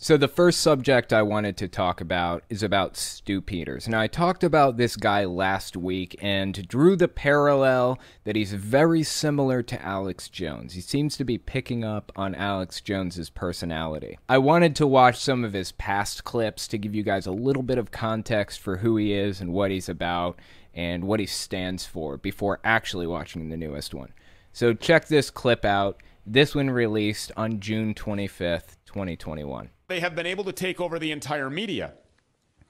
So the first subject I wanted to talk about is about Stu Peters. Now I talked about this guy last week and drew the parallel that he's very similar to Alex Jones. He seems to be picking up on Alex Jones's personality. I wanted to watch some of his past clips to give you guys a little bit of context for who he is and what he's about and what he stands for before actually watching the newest one. So check this clip out. This one released on June 25th, 2021 they have been able to take over the entire media.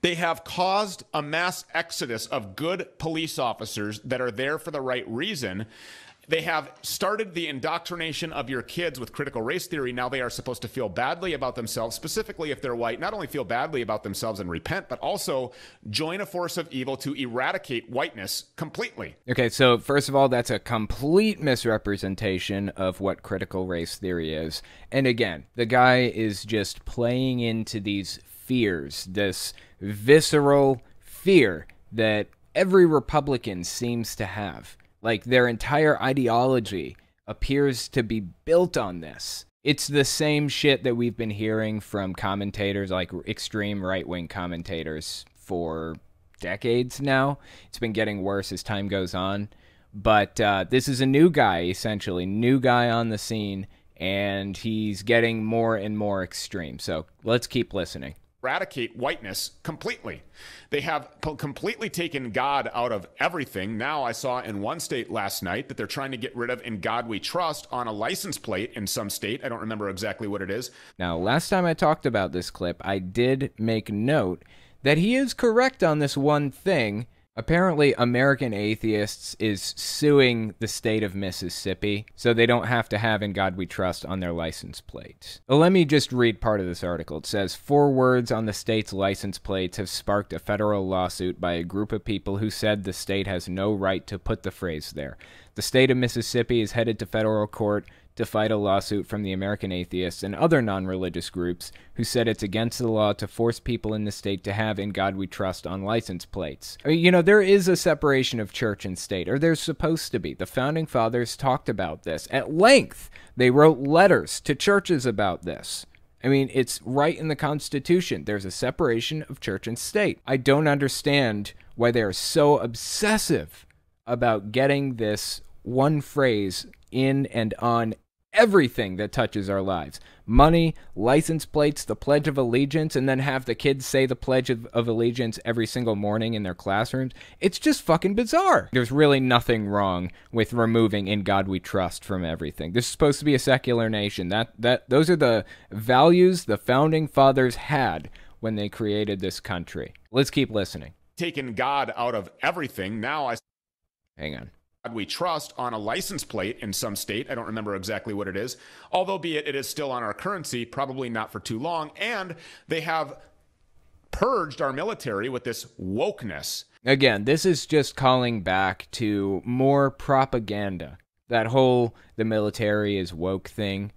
They have caused a mass exodus of good police officers that are there for the right reason they have started the indoctrination of your kids with critical race theory. Now they are supposed to feel badly about themselves, specifically if they're white, not only feel badly about themselves and repent, but also join a force of evil to eradicate whiteness completely. Okay, so first of all, that's a complete misrepresentation of what critical race theory is. And again, the guy is just playing into these fears, this visceral fear that every Republican seems to have. Like their entire ideology appears to be built on this. It's the same shit that we've been hearing from commentators, like extreme right wing commentators, for decades now. It's been getting worse as time goes on. But uh, this is a new guy, essentially, new guy on the scene, and he's getting more and more extreme. So let's keep listening eradicate whiteness completely. They have po- completely taken God out of everything. Now, I saw in one state last night that they're trying to get rid of In God We Trust on a license plate in some state. I don't remember exactly what it is. Now, last time I talked about this clip, I did make note that he is correct on this one thing Apparently, American Atheists is suing the state of Mississippi so they don't have to have In God We Trust on their license plates. Well, uh, let me just read part of this article. It says Four words on the state's license plates have sparked a federal lawsuit by a group of people who said the state has no right to put the phrase there. The state of Mississippi is headed to federal court to fight a lawsuit from the American Atheists and other non religious groups who said it's against the law to force people in the state to have In God We Trust on license plates. Uh, you know, there is a separation of church and state, or there's supposed to be. The founding fathers talked about this at length. They wrote letters to churches about this. I mean, it's right in the Constitution. There's a separation of church and state. I don't understand why they are so obsessive about getting this one phrase in and on everything that touches our lives money, license plates, the Pledge of Allegiance, and then have the kids say the Pledge of, of, Allegiance every single morning in their classrooms. It's just fucking bizarre. There's really nothing wrong with removing In God We Trust from everything. This is supposed to be a secular nation. That, that, those are the values the founding fathers had when they created this country. Let's keep listening. Taken God out of everything. Now I. Hang on. We Trust on a license plate in some state. I don't remember exactly what it is. Although, be it, it is still on our currency, probably not for too long. And they have purged our military with this wokeness. Again, this is just calling back to more propaganda. That whole the military is woke thing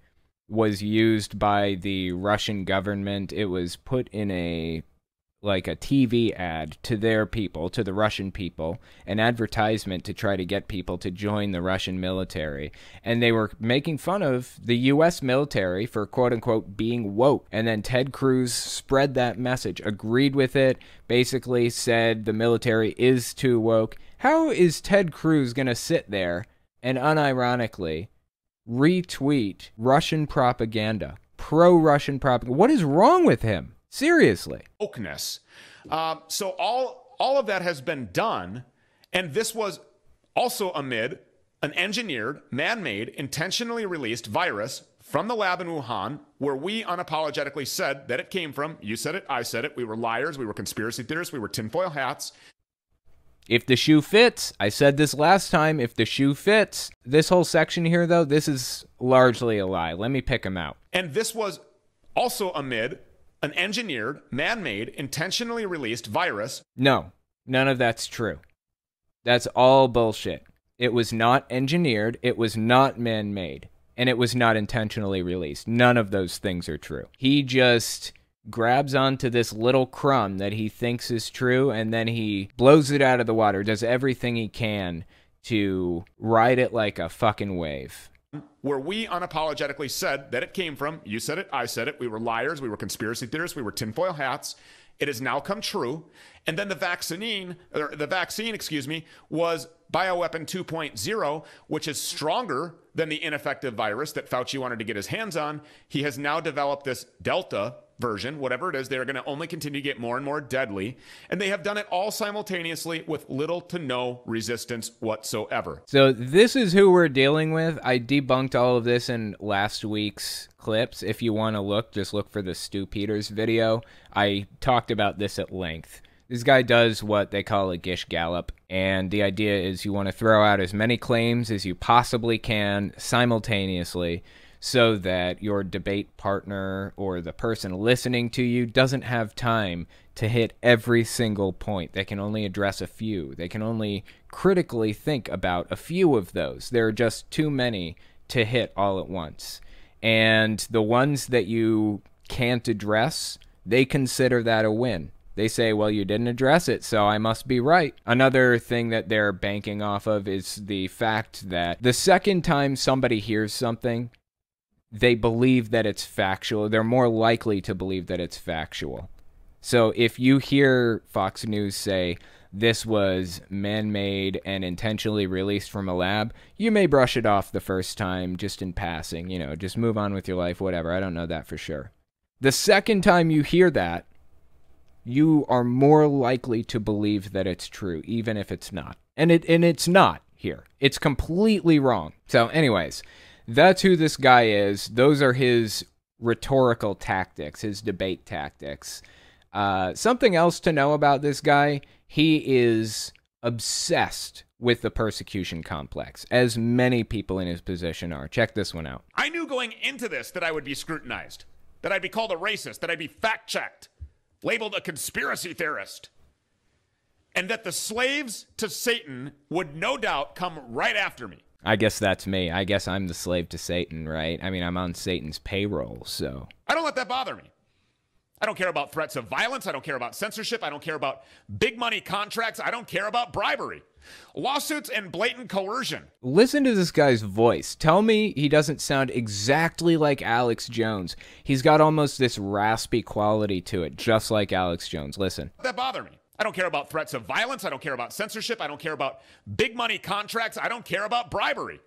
was used by the Russian government. It was put in a like a TV ad to their people, to the Russian people, an advertisement to try to get people to join the Russian military. And they were making fun of the US military for quote unquote being woke. And then Ted Cruz spread that message, agreed with it, basically said the military is too woke. How is Ted Cruz going to sit there and unironically retweet Russian propaganda, pro Russian propaganda? What is wrong with him? Seriously. Uh, so all all of that has been done, and this was also amid an engineered, man-made, intentionally released virus from the lab in Wuhan, where we unapologetically said that it came from. You said it, I said it. We were liars. We were conspiracy theorists. We were tinfoil hats. If the shoe fits, I said this last time, if the shoe fits, this whole section here, though, this is largely a lie. Let me pick them out. And this was also amid an engineered, man made, intentionally released virus. No, none of that's true. That's all bullshit. It was not engineered, it was not man made, and it was not intentionally released. None of those things are true. He just grabs onto this little crumb that he thinks is true and then he blows it out of the water, does everything he can to ride it like a fucking wave where we unapologetically said that it came from. You said it, I said it. We were liars, we were conspiracy theorists, we were tinfoil hats. It has now come true. And then the vaccine, or the vaccine, excuse me, was bioweapon 2.0, which is stronger than the ineffective virus that Fauci wanted to get his hands on. He has now developed this Delta version, whatever it is, they are going to only continue to get more and more deadly. And they have done it all simultaneously with little to no resistance whatsoever. So, this is who we're dealing with. I debunked all of this in last week's clips. If you want to look, just look for the Stu Peters video. I talked about this at length. This guy does what they call a Gish Gallop, and the idea is you want to throw out as many claims as you possibly can simultaneously so that your debate partner or the person listening to you doesn't have time to hit every single point. They can only address a few. They can only critically think about a few of those. There are just too many to hit all at once. And the ones that you can't address, they consider that a win. They say, well, you didn't address it, so I must be right. Another thing that they're banking off of is the fact that the second time somebody hears something, they believe that it's factual. They're more likely to believe that it's factual. So if you hear Fox News say this was man made and intentionally released from a lab, you may brush it off the first time just in passing, you know, just move on with your life, whatever. I don't know that for sure. The second time you hear that, you are more likely to believe that it's true, even if it's not. And it and it's not here. It's completely wrong. So anyways, that's who this guy is. Those are his rhetorical tactics, his debate tactics. Uh, something else to know about this guy he is obsessed with the persecution complex, as many people in his position are. Check this one out. I knew going into this that I would be scrutinized, that I'd be called a racist, that I'd be fact checked, labeled a conspiracy theorist, and that the slaves to Satan would no doubt come right after me. I guess that's me. I guess I'm the slave to Satan, right? I mean, I'm on Satan's payroll, so. I don't let that bother me. I don't care about threats of violence. I don't care about censorship. I don't care about big money contracts. I don't care about bribery. Lawsuits and blatant coercion. Listen to this guy's voice. Tell me he doesn't sound exactly like Alex Jones. He's got almost this raspy quality to it, just like Alex Jones. Listen. That bother me. I don't care about threats of violence. I don't care about censorship. I don't care about big money contracts. I don't care about bribery.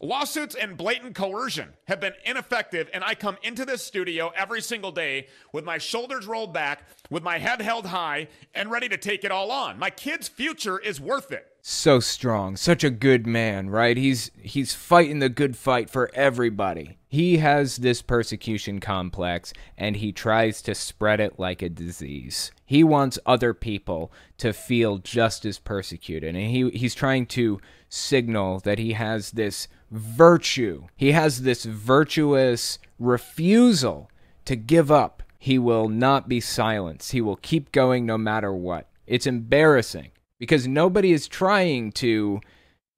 Lawsuits and blatant coercion have been ineffective, and I come into this studio every single day with my shoulders rolled back, with my head held high, and ready to take it all on. My kid's future is worth it. So strong, such a good man, right? He's he's fighting the good fight for everybody. He has this persecution complex and he tries to spread it like a disease. He wants other people to feel just as persecuted and he he's trying to signal that he has this virtue. He has this virtuous refusal to give up. He will not be silenced. He will keep going no matter what. It's embarrassing because nobody is trying to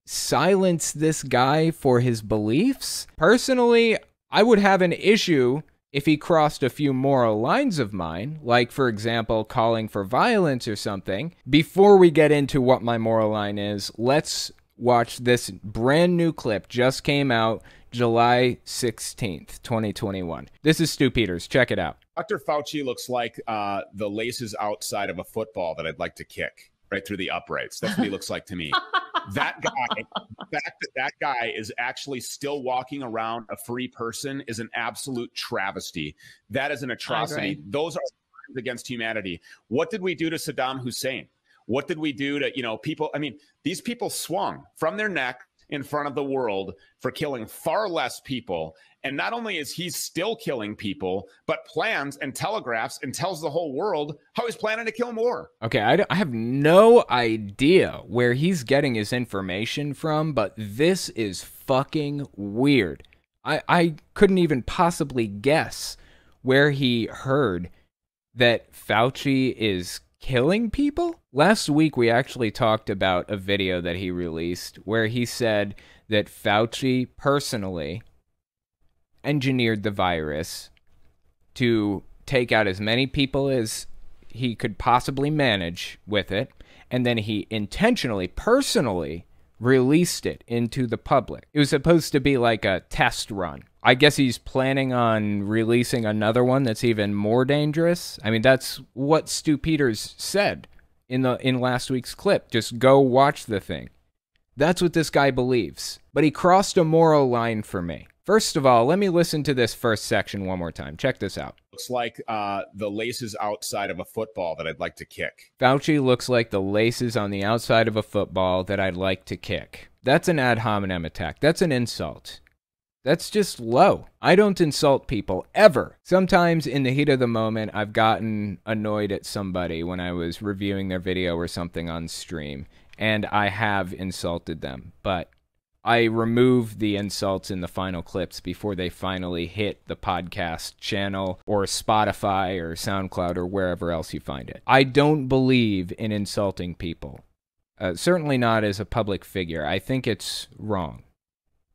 silence this guy for his beliefs. Personally, I would have an issue if he crossed a few moral lines of mine, like, for example, calling for violence or something, before we get into what my moral line is, let's watch this brand new clip just came out July 16th, 2021. This is Stu Peters. Check it out. Dr. Fauci looks like uh, the laces outside of a football that I'd like to kick right through the uprights. That's what he looks like to me. that guy, that that guy is actually still walking around a free person is an absolute travesty. That is an atrocity. Those are against humanity. What did we do to Saddam Hussein? What did we do to, you know, people? I mean, these people swung from their neck in front of the world for killing far less people. And not only is he still killing people, but plans and telegraphs and tells the whole world how he's planning to kill more. Okay, I, I have no idea where he's getting his information from, but this is fucking weird. I, I couldn't even possibly guess where he heard that Fauci is killing people? Last week, we actually talked about a video that he released where he said that Fauci personally engineered the virus to take out as many people as he could possibly manage with it. And then he intentionally, personally released it into the public. It was supposed to be like a test run I guess he's planning on releasing another one that's even more dangerous. I mean, that's what Stu Peters said in the in last week's clip. Just go watch the thing. That's what this guy believes. But he crossed a moral line for me. First of all, let me listen to this first section one more time. Check this out. Looks like uh, the laces outside of a football that I'd like to kick. Fauci looks like the laces on the outside of a football that I'd like to kick. That's an ad hominem attack. That's an insult. That's just low. I don't insult people ever. Sometimes in the heat of the moment, I've gotten annoyed at somebody when I was reviewing their video or something on stream, and I have insulted them. But I remove the insults in the final clips before they finally hit the podcast channel or Spotify or SoundCloud or wherever else you find it. I don't believe in insulting people, uh, certainly not as a public figure. I think it's wrong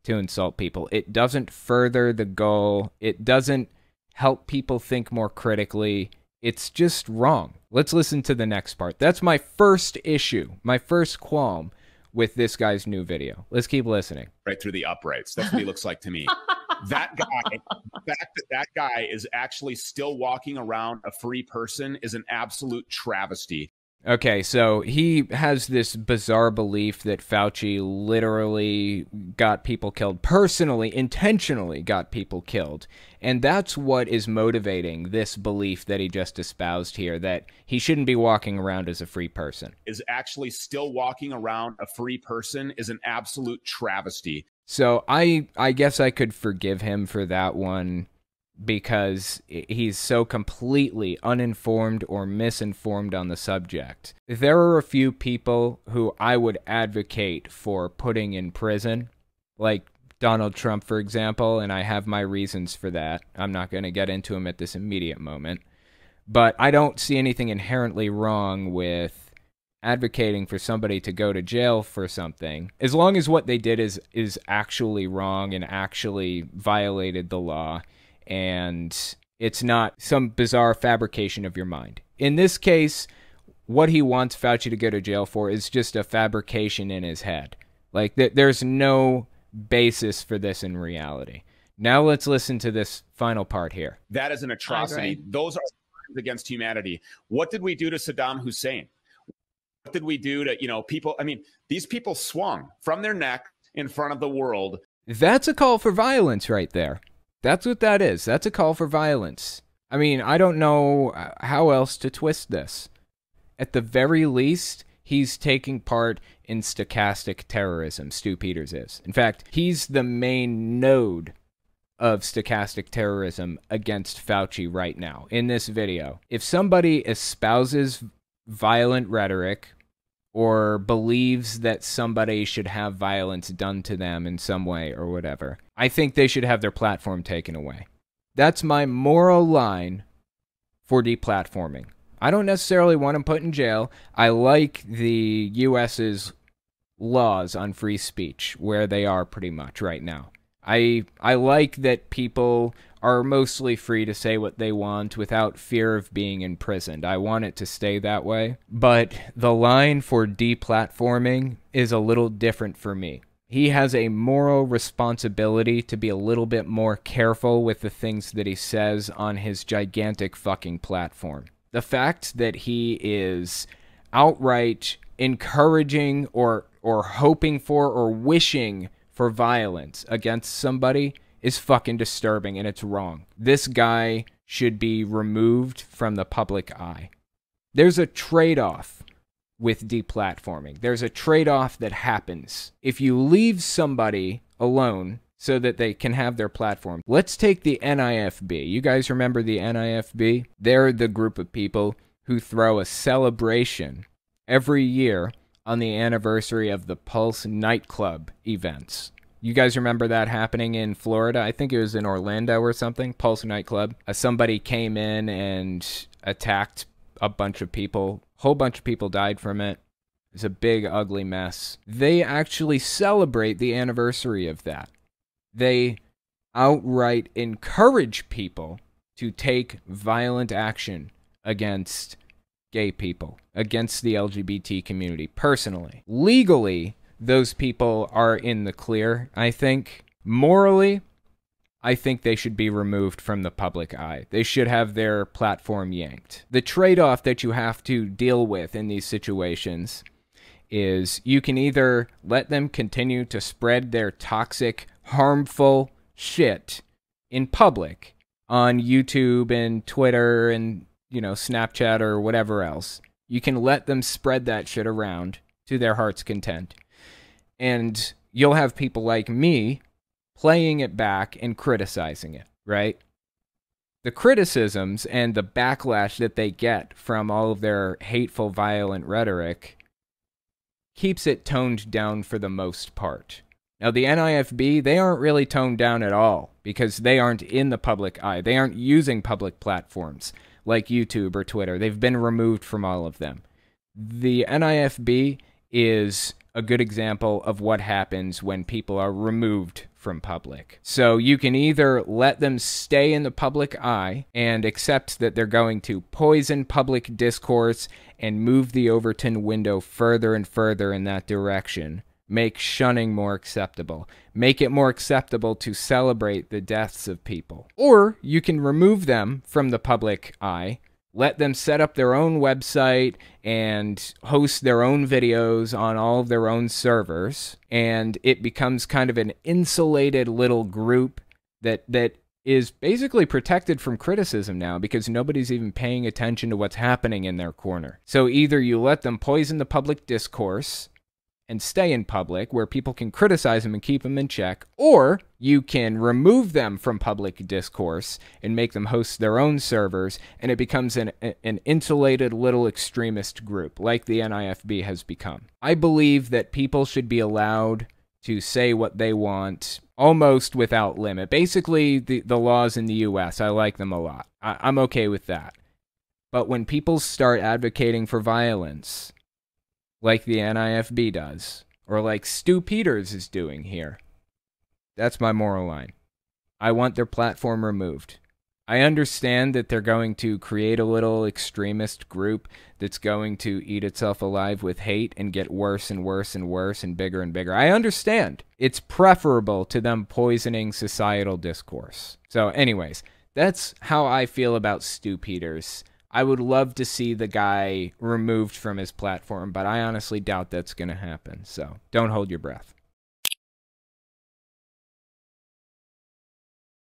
to insult people. It doesn't further the goal. It doesn't help people think more critically. It's just wrong. Let's listen to the next part. That's my first issue, my first qualm with this guy's new video. Let's keep listening. Right through the uprights. That's what he looks like to me. that guy, the fact that that guy is actually still walking around a free person is an absolute travesty. Okay, so he has this bizarre belief that Fauci literally got people killed personally, intentionally got people killed. And that's what is motivating this belief that he just espoused here that he shouldn't be walking around as a free person. Is actually still walking around a free person is an absolute travesty. So I I guess I could forgive him for that one because he's so completely uninformed or misinformed on the subject. There are a few people who I would advocate for putting in prison, like Donald Trump, for example, and I have my reasons for that. I'm not going to get into them at this immediate moment. But I don't see anything inherently wrong with advocating for somebody to go to jail for something as long as what they did is is actually wrong and actually violated the law and it's not some bizarre fabrication of your mind. In this case, what he wants Fauci to go to jail for is just a fabrication in his head. Like, th- there's no basis for this in reality. Now, let's listen to this final part here. That is an atrocity. Those are crimes against humanity. What did we do to Saddam Hussein? What did we do to, you know, people? I mean, these people swung from their neck in front of the world. That's a call for violence right there. That's what that is. That's a call for violence. I mean, I don't know uh, how else to twist this. At the very least, he's taking part in stochastic terrorism, Stu Peters is. In fact, he's the main node of stochastic terrorism against Fauci right now in this video. If somebody espouses violent rhetoric or believes that somebody should have violence done to them in some way or whatever, I think they should have their platform taken away. That's my moral line for deplatforming. I don't necessarily want them put in jail. I like the US's laws on free speech where they are pretty much right now. I I like that people are mostly free to say what they want without fear of being imprisoned. I want it to stay that way. But the line for deplatforming is a little different for me he has a moral responsibility to be a little bit more careful with the things that he says on his gigantic fucking platform. The fact that he is outright encouraging or or hoping for or wishing for violence against somebody is fucking disturbing and it's wrong. This guy should be removed from the public eye. There's a trade-off with deplatforming. There's a trade off that happens. If you leave somebody alone so that they can have their platform, let's take the NIFB. You guys remember the NIFB? They're the group of people who throw a celebration every year on the anniversary of the Pulse nightclub events. You guys remember that happening in Florida? I think it was in Orlando or something, Pulse nightclub. Uh, somebody came in and attacked a bunch of people. Whole bunch of people died from it. It's a big ugly mess. They actually celebrate the anniversary of that. They outright encourage people to take violent action against gay people, against the LGBT community personally. Legally, those people are in the clear, I think. Morally, I think they should be removed from the public eye. They should have their platform yanked. The trade off that you have to deal with in these situations is you can either let them continue to spread their toxic, harmful shit in public on YouTube and Twitter and, you know, Snapchat or whatever else. You can let them spread that shit around to their heart's content. And you'll have people like me playing it back and criticizing it, right? The criticisms and the backlash that they get from all of their hateful, violent rhetoric keeps it toned down for the most part. Now, the NIFB, they aren't really toned down at all because they aren't in the public eye. They aren't using public platforms like YouTube or Twitter. They've been removed from all of them. The NIFB is a good example of what happens when people are removed from public. So you can either let them stay in the public eye and accept that they're going to poison public discourse and move the Overton window further and further in that direction. Make shunning more acceptable. Make it more acceptable to celebrate the deaths of people. Or you can remove them from the public eye let them set up their own website and host their own videos on all of their own servers and it becomes kind of an insulated little group that that is basically protected from criticism now because nobody's even paying attention to what's happening in their corner. So either you let them poison the public discourse and stay in public where people can criticize them and keep them in check, or you can remove them from public discourse and make them host their own servers, and it becomes an, an insulated little extremist group like the NIFB has become. I believe that people should be allowed to say what they want almost without limit. Basically, the, the laws in the US, I like them a lot. I, I'm okay with that. But when people start advocating for violence, like the NIFB does, or like Stu Peters is doing here. That's my moral line. I want their platform removed. I understand that they're going to create a little extremist group that's going to eat itself alive with hate and get worse and worse and worse and bigger and bigger. I understand. It's preferable to them poisoning societal discourse. So, anyways, that's how I feel about Stu Peters. I would love to see the guy removed from his platform, but I honestly doubt that's going to happen. So don't hold your breath.